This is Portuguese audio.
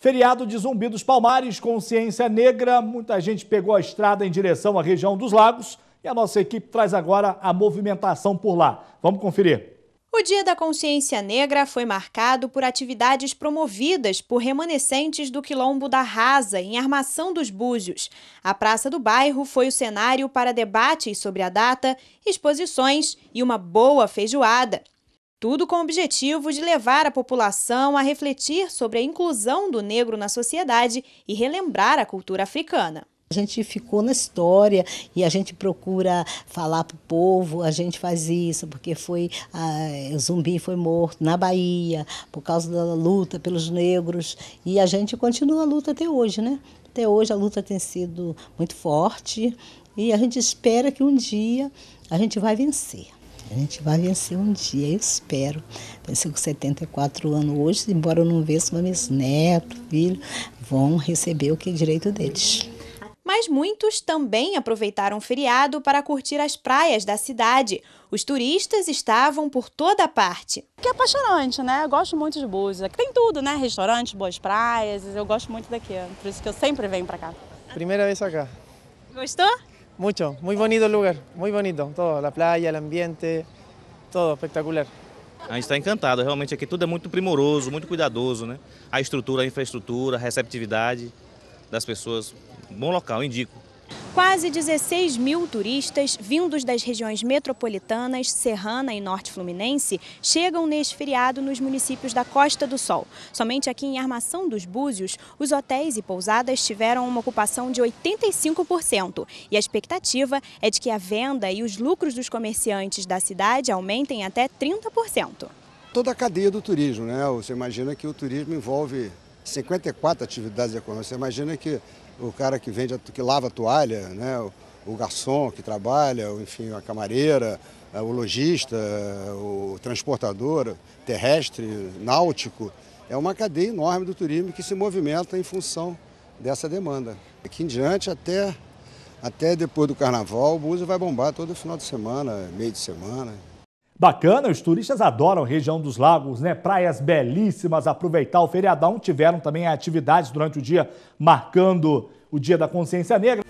Feriado de Zumbi dos Palmares, consciência negra, muita gente pegou a estrada em direção à região dos lagos e a nossa equipe traz agora a movimentação por lá. Vamos conferir. O Dia da Consciência Negra foi marcado por atividades promovidas por remanescentes do Quilombo da Rasa, em Armação dos Búzios. A Praça do Bairro foi o cenário para debates sobre a data, exposições e uma boa feijoada. Tudo com o objetivo de levar a população a refletir sobre a inclusão do negro na sociedade e relembrar a cultura africana. A gente ficou na história e a gente procura falar para o povo, a gente faz isso porque foi Zumbi foi morto na Bahia por causa da luta pelos negros e a gente continua a luta até hoje, né? Até hoje a luta tem sido muito forte e a gente espera que um dia a gente vai vencer. A gente vai vencer um dia, eu espero. Vencer com 74 anos hoje, embora eu não veja meus netos, filhos, vão receber o que é direito deles. Mas muitos também aproveitaram o feriado para curtir as praias da cidade. Os turistas estavam por toda parte. Que é apaixonante, né? Eu gosto muito de Búzios. Aqui tem tudo, né? Restaurantes, boas praias. Eu gosto muito daqui. Por isso que eu sempre venho para cá. Primeira vez pra cá. Gostou? Mucho, muy bonito el lugar, muy bonito, todo, la playa, el ambiente, todo espectacular. A gente está encantado, realmente aqui tudo é muito primoroso, muito cuidadoso, né? A estrutura, a infraestrutura, a receptividade das pessoas, bom local, indico. Quase 16 mil turistas vindos das regiões metropolitanas, Serrana e Norte Fluminense chegam neste feriado nos municípios da Costa do Sol. Somente aqui em Armação dos Búzios, os hotéis e pousadas tiveram uma ocupação de 85% e a expectativa é de que a venda e os lucros dos comerciantes da cidade aumentem até 30%. Toda a cadeia do turismo, né? Você imagina que o turismo envolve 54 atividades econômicas. Você imagina que o cara que vende, que lava a toalha, né? o, garçom que trabalha, enfim, a camareira, eh, o lojista, eh, o transportador terrestre, náutico. É uma cadeia enorme do turismo que se movimenta em função dessa demanda. Aqui em diante, até, até depois do carnaval, o Búzio vai bombar todo final de semana, meio de semana. Bacana, os turistas adoram a região dos lagos, né? Praias belíssimas, aproveitar o feriadão. Tiveram também atividades durante o dia marcando o Dia da Consciência Negra.